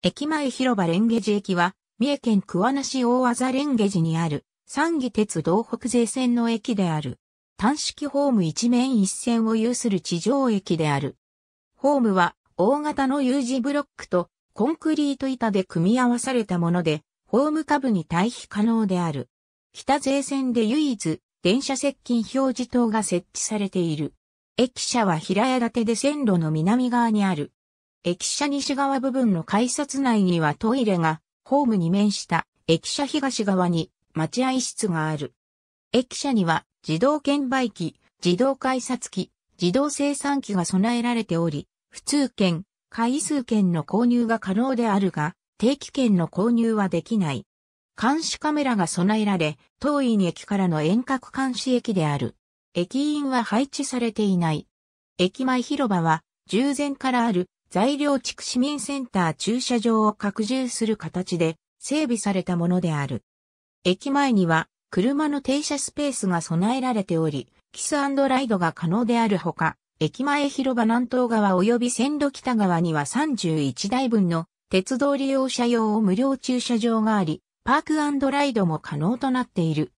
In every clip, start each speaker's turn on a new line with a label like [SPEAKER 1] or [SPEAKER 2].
[SPEAKER 1] 駅前広場蓮華寺駅は、三重県桑名市大和蓮華寺にある、三義鉄道北西線の駅である。単式ホーム一面一線を有する地上駅である。ホームは、大型の U 字ブロックと、コンクリート板で組み合わされたもので、ホーム下部に対比可能である。北西線で唯一、電車接近表示灯が設置されている。駅舎は平屋建てで線路の南側にある。駅舎西側部分の改札内にはトイレが、ホームに面した駅舎東側に待合室がある。駅舎には自動券売機、自動改札機、自動生産機が備えられており、普通券、回数券の購入が可能であるが、定期券の購入はできない。監視カメラが備えられ、当院駅からの遠隔監視駅である。駅員は配置されていない。駅前広場は従前からある材料地区市民センター駐車場を拡充する形で整備されたものである。駅前には車の停車スペースが備えられており、キスライドが可能であるほか、駅前広場南東側及び線路北側には31台分の鉄道利用者用を無料駐車場があり、パークライドも可能となっている。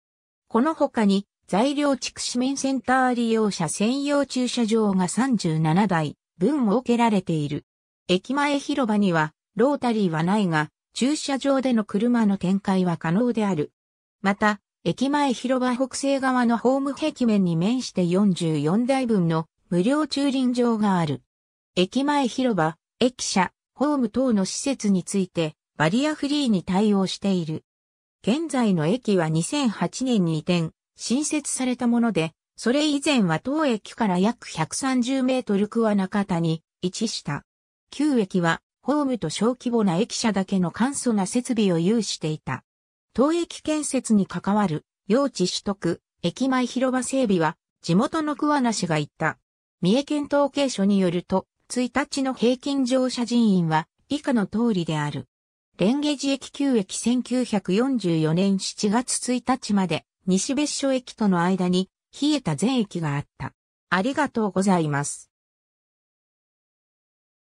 [SPEAKER 1] この他に、材料地区市民センター利用者専用駐車場が37台、分設けられている。駅前広場にはロータリーはないが、駐車場での車の展開は可能である。また、駅前広場北西側のホーム壁面に面して44台分の無料駐輪場がある。駅前広場、駅舎、ホーム等の施設についてバリアフリーに対応している。現在の駅は2008年に移転、新設されたもので、それ以前は当駅から約130メートル桑中田に位置した。旧駅はホームと小規模な駅舎だけの簡素な設備を有していた。当駅建設に関わる用地取得、駅前広場整備は地元の桑名市が言った。三重県統計所によると、1日の平均乗車人員は以下の通りである。レンゲジ駅旧駅1944年7月1日まで西別所駅との間に冷えた全駅があった。ありがとうございます。